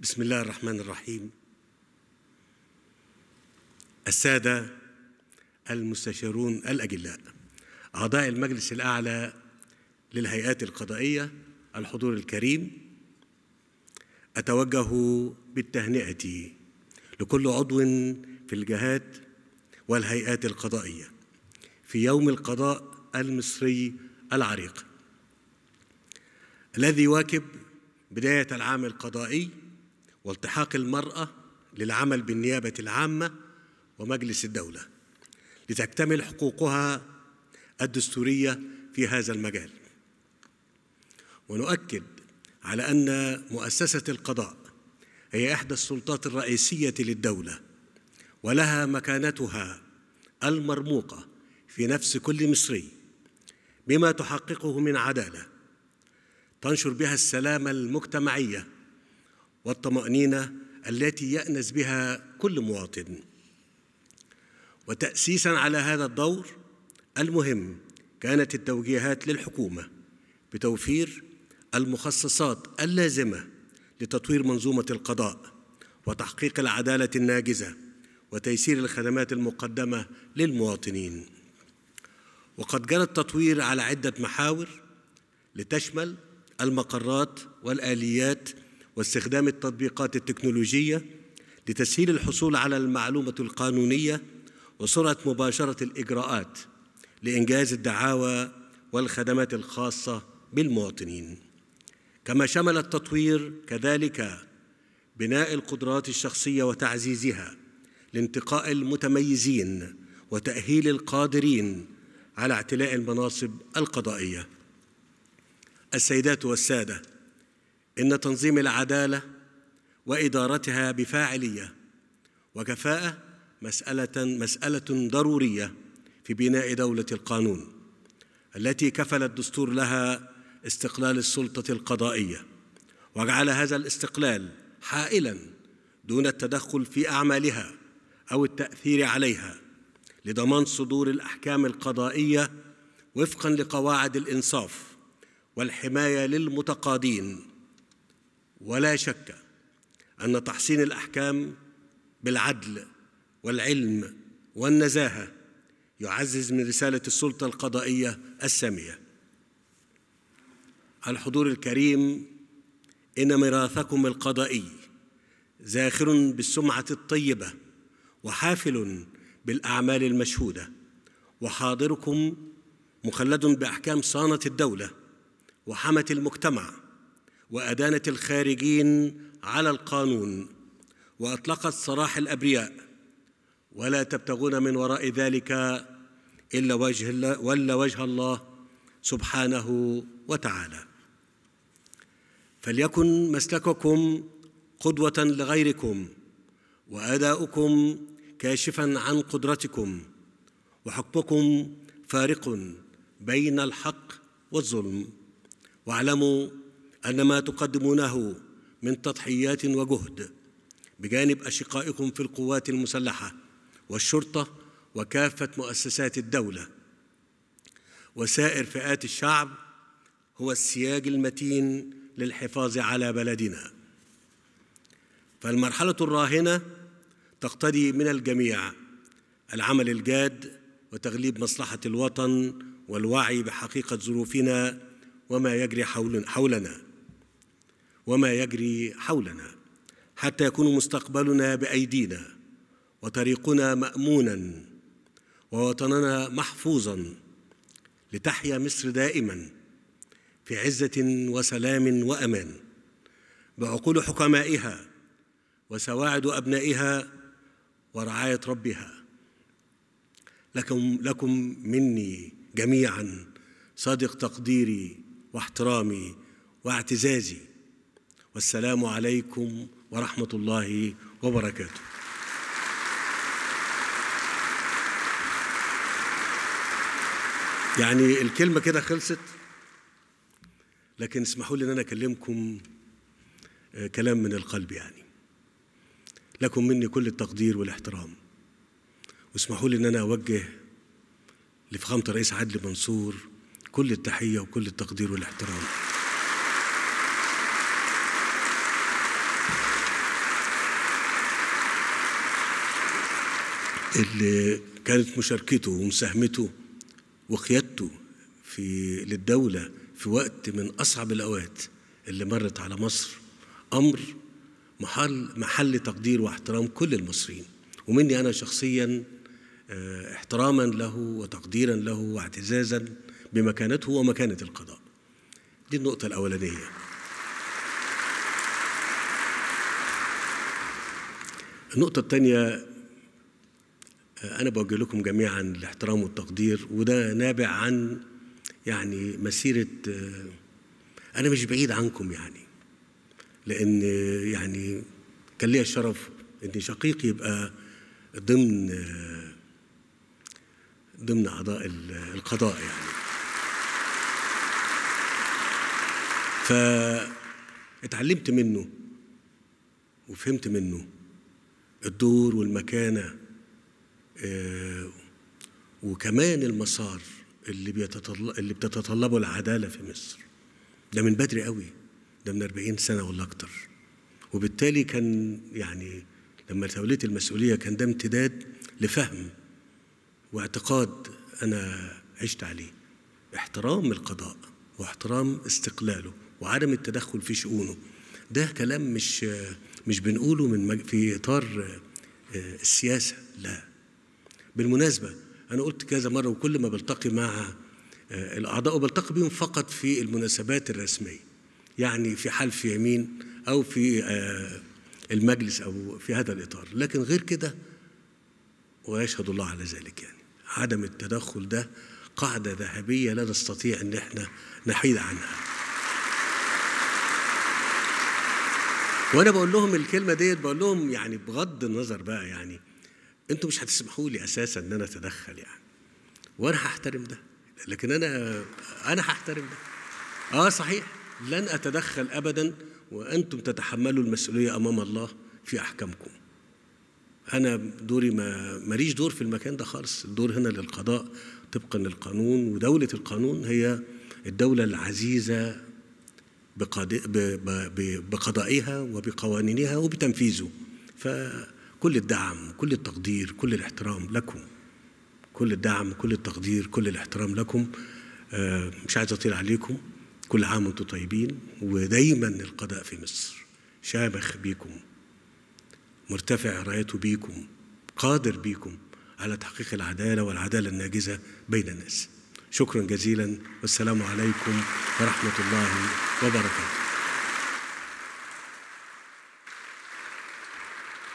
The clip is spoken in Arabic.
بسم الله الرحمن الرحيم السادة المستشارون الأجلاء أعضاء المجلس الأعلى للهيئات القضائية الحضور الكريم أتوجه بالتهنئة لكل عضو في الجهات والهيئات القضائية في يوم القضاء المصري العريق الذي يواكب بداية العام القضائي والتحاق المرأة للعمل بالنيابة العامة ومجلس الدولة لتكتمل حقوقها الدستورية في هذا المجال ونؤكد على أن مؤسسة القضاء هي إحدى السلطات الرئيسية للدولة ولها مكانتها المرموقة في نفس كل مصري بما تحققه من عدالة تنشر بها السلامة المجتمعية والطمأنينة التي يأنس بها كل مواطن وتأسيسا على هذا الدور المهم كانت التوجيهات للحكومة بتوفير المخصصات اللازمة لتطوير منظومة القضاء وتحقيق العدالة الناجزة وتيسير الخدمات المقدمة للمواطنين وقد جرى التطوير على عدة محاور لتشمل المقرات والآليات واستخدام التطبيقات التكنولوجية لتسهيل الحصول على المعلومة القانونية وسرعة مباشرة الإجراءات لإنجاز الدعاوى والخدمات الخاصة بالمواطنين كما شمل التطوير كذلك بناء القدرات الشخصية وتعزيزها لانتقاء المتميزين وتأهيل القادرين على اعتلاء المناصب القضائية السيدات والسادة ان تنظيم العداله وادارتها بفاعليه وكفاءه مساله مساله ضروريه في بناء دوله القانون التي كفل الدستور لها استقلال السلطه القضائيه وجعل هذا الاستقلال حائلا دون التدخل في اعمالها او التاثير عليها لضمان صدور الاحكام القضائيه وفقا لقواعد الانصاف والحمايه للمتقاضين ولا شك ان تحصين الاحكام بالعدل والعلم والنزاهه يعزز من رساله السلطه القضائيه الساميه الحضور الكريم ان ميراثكم القضائي زاخر بالسمعه الطيبه وحافل بالاعمال المشهوده وحاضركم مخلد باحكام صانه الدوله وحمت المجتمع وأدانت الخارجين على القانون وأطلقت سراح الأبرياء ولا تبتغون من وراء ذلك إلا وجه ولا وجه الله سبحانه وتعالى فليكن مسلككم قدوة لغيركم وأداؤكم كاشفا عن قدرتكم وحكمكم فارق بين الحق والظلم واعلموا أن ما تقدمونه من تضحيات وجهد بجانب أشقائكم في القوات المسلحة والشرطة وكافة مؤسسات الدولة وسائر فئات الشعب هو السياج المتين للحفاظ على بلدنا فالمرحلة الراهنة تقتضي من الجميع العمل الجاد وتغليب مصلحة الوطن والوعي بحقيقة ظروفنا وما يجري حولنا وما يجري حولنا حتى يكون مستقبلنا بايدينا وطريقنا مامونا ووطننا محفوظا لتحيا مصر دائما في عزه وسلام وامان بعقول حكمائها وسواعد ابنائها ورعايه ربها لكم لكم مني جميعا صادق تقديري واحترامي واعتزازي والسلام عليكم ورحمة الله وبركاته يعني الكلمة كده خلصت لكن اسمحوا لي ان انا اكلمكم آه، كلام من القلب يعني لكم مني كل التقدير والاحترام واسمحوا لي ان انا اوجه لفخامه الرئيس عدلي منصور كل التحيه وكل التقدير والاحترام اللي كانت مشاركته ومساهمته وقيادته في للدولة في وقت من أصعب الأوقات اللي مرت على مصر أمر محل محل تقدير واحترام كل المصريين ومني أنا شخصيا آه، احتراما له وتقديرا له واعتزازا بمكانته ومكانة القضاء دي النقطة الأولانية النقطة الثانية أنا بوجه لكم جميعا الاحترام والتقدير وده نابع عن يعني مسيرة آه، أنا مش بعيد عنكم يعني لأن يعني كان ليا الشرف إن شقيقي يبقى ضمن آه، ضمن أعضاء القضاء يعني فاتعلمت منه وفهمت منه الدور والمكانه آه، وكمان المسار اللي بيتطلب اللي بتتطلبه العداله في مصر ده من بدري قوي ده من 40 سنه ولا اكتر وبالتالي كان يعني لما توليت المسؤوليه كان ده امتداد لفهم واعتقاد انا عشت عليه احترام القضاء واحترام استقلاله وعدم التدخل في شؤونه ده كلام مش مش بنقوله من في اطار آه، السياسه لا بالمناسبة أنا قلت كذا مرة وكل ما بلتقي مع آه، الأعضاء وبلتقي بهم فقط في المناسبات الرسمية يعني في حلف يمين أو في آه، المجلس أو في هذا الإطار لكن غير كده ويشهد الله على ذلك يعني عدم التدخل ده قاعدة ذهبية لا نستطيع أن احنا نحيد عنها وأنا بقول لهم الكلمة ديت بقول لهم يعني بغض النظر بقى يعني انتوا مش هتسمحوا لي اساسا ان انا اتدخل يعني وانا هحترم ده لكن انا انا هحترم ده اه صحيح لن اتدخل ابدا وانتم تتحملوا المسؤوليه امام الله في احكامكم انا دوري ما ماليش دور في المكان ده خالص الدور هنا للقضاء طبقا للقانون ودوله القانون هي الدوله العزيزه بقضائها وبقوانينها وبتنفيذه ف كل الدعم كل التقدير كل الاحترام لكم كل الدعم كل التقدير كل الاحترام لكم آه، مش عايز اطيل عليكم كل عام وانتم طيبين ودايما القضاء في مصر شامخ بيكم مرتفع رايته بيكم قادر بيكم على تحقيق العداله والعداله الناجزه بين الناس شكرا جزيلا والسلام عليكم ورحمه الله وبركاته